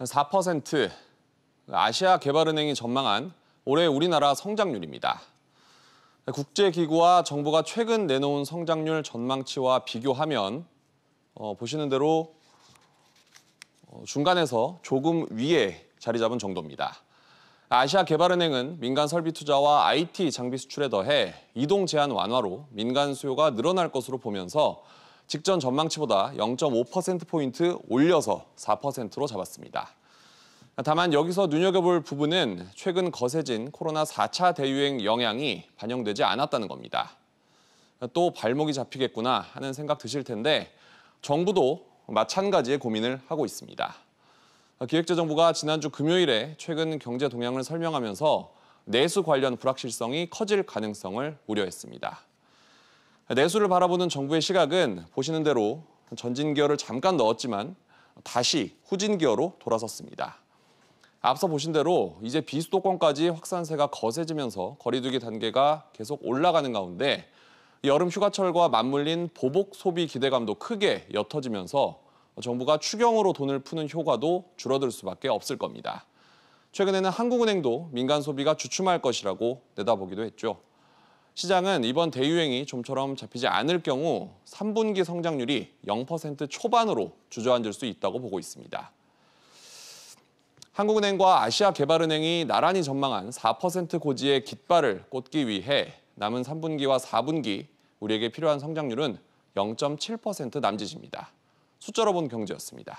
4% 아시아 개발은행이 전망한 올해 우리나라 성장률입니다. 국제기구와 정부가 최근 내놓은 성장률 전망치와 비교하면 어, 보시는 대로 어, 중간에서 조금 위에 자리 잡은 정도입니다. 아시아 개발은행은 민간 설비 투자와 IT 장비 수출에 더해 이동 제한 완화로 민간 수요가 늘어날 것으로 보면서 직전 전망치보다 0.5%포인트 올려서 4%로 잡았습니다. 다만 여기서 눈여겨볼 부분은 최근 거세진 코로나 4차 대유행 영향이 반영되지 않았다는 겁니다. 또 발목이 잡히겠구나 하는 생각 드실 텐데 정부도 마찬가지의 고민을 하고 있습니다. 기획재정부가 지난주 금요일에 최근 경제 동향을 설명하면서 내수 관련 불확실성이 커질 가능성을 우려했습니다. 내수를 바라보는 정부의 시각은 보시는 대로 전진기어를 잠깐 넣었지만 다시 후진기어로 돌아섰습니다. 앞서 보신 대로 이제 비수도권까지 확산세가 거세지면서 거리두기 단계가 계속 올라가는 가운데 여름 휴가철과 맞물린 보복 소비 기대감도 크게 옅어지면서 정부가 추경으로 돈을 푸는 효과도 줄어들 수밖에 없을 겁니다. 최근에는 한국은행도 민간 소비가 주춤할 것이라고 내다보기도 했죠. 시장은 이번 대유행이 좀처럼 잡히지 않을 경우 3분기 성장률이 0% 초반으로 주저앉을 수 있다고 보고 있습니다. 한국은행과 아시아개발은행이 나란히 전망한 4% 고지의 깃발을 꽂기 위해 남은 3분기와 4분기 우리에게 필요한 성장률은 0.7% 남짓입니다. 숫자로 본 경제였습니다.